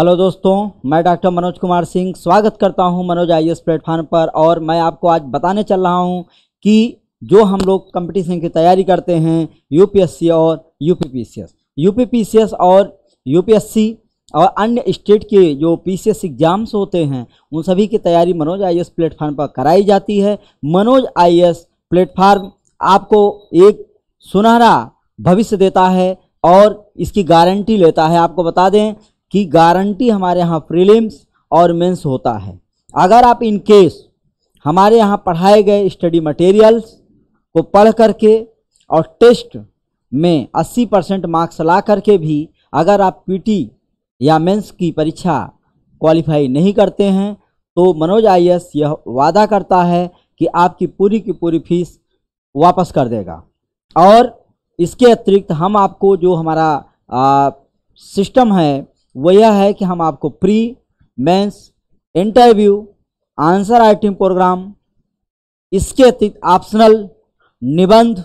hello दोस्तों मैं doctor Manoj Kumar Singh स्वागत करता हूं मनोज आई एस प्लेटफॉर्म पर और मैं आपको आज बताने चल रहा हूं कि जो हम लोग कंपटीशन की तैयारी करते हैं यूपीएससी और यूपीपीसीएस यूपीपीसीएस और यूपीएससी और अन्य स्टेट के जो पीसीएस एग्ज़ाम्स होते हैं उन सभी की तैयारी मनोज आई प्लेटफॉर्म पर कराई जाती है मनोज आई प्लेटफॉर्म आपको एक सुनहरा भविष्य देता है और इसकी गारंटी लेता है आपको बता दें कि गारंटी हमारे यहाँ प्रीलिम्स और मेंस होता है अगर आप इन केस हमारे यहाँ पढ़ाए गए स्टडी मटेरियल्स को पढ़ करके और टेस्ट में 80 परसेंट मार्क्स ला करके भी अगर आप पीटी या मेंस की परीक्षा क्वालिफाई नहीं करते हैं तो मनोज आई यह वादा करता है कि आपकी पूरी की पूरी फीस वापस कर देगा और इसके अतिरिक्त हम आपको जो हमारा आ, सिस्टम है वह यह है कि हम आपको pre mains interview answer writing program इसके अतिरिक्त ऑप्शनल निबंध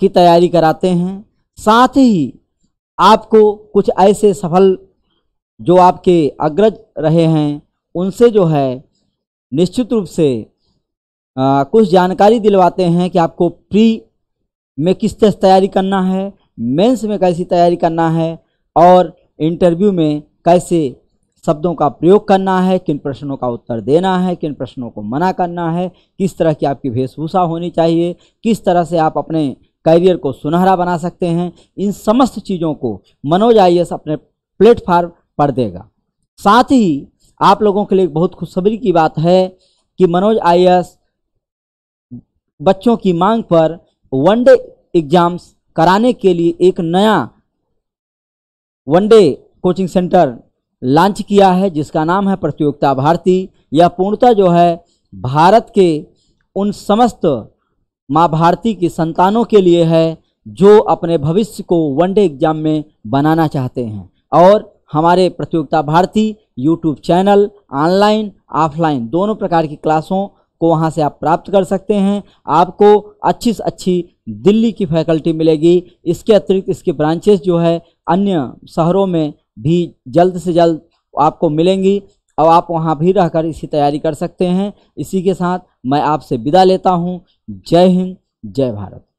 की तैयारी कराते हैं साथ ही आपको कुछ ऐसे सफल जो आपके अग्रज रहे हैं उनसे जो है निश्चित रूप से आ, कुछ जानकारी दिलवाते हैं कि आपको प्री में किस तरह तैयारी करना है मेंस में कैसी तैयारी करना है और इंटरव्यू में कैसे शब्दों का प्रयोग करना है किन प्रश्नों का उत्तर देना है किन प्रश्नों को मना करना है किस तरह की आपकी वेशभूषा होनी चाहिए किस तरह से आप अपने करियर को सुनहरा बना सकते हैं इन समस्त चीज़ों को मनोज आई अपने प्लेटफार्म पर देगा साथ ही आप लोगों के लिए बहुत खुशखबरी की बात है कि मनोज आई बच्चों की मांग पर वनडे एग्जाम्स कराने के लिए एक नया वनडे कोचिंग सेंटर लॉन्च किया है जिसका नाम है प्रतियोगिता भारती यह पूर्णतः जो है भारत के उन समस्त माँ भारती की संतानों के लिए है जो अपने भविष्य को वनडे एग्जाम में बनाना चाहते हैं और हमारे Pratiyogita Bharati YouTube channel online offline दोनों प्रकार की क्लासों को वहाँ से आप प्राप्त कर सकते हैं आपको अच्छी से अच्छी दिल्ली की फैकल्टी मिलेगी इसके अतिरिक्त इसके ब्रांचेस जो है अन्य शहरों में भी जल्द से जल्द आपको मिलेंगी अब आप वहाँ भी रहकर इसकी तैयारी कर सकते हैं इसी के साथ मैं आपसे विदा लेता हूँ जय हिंद जय भारत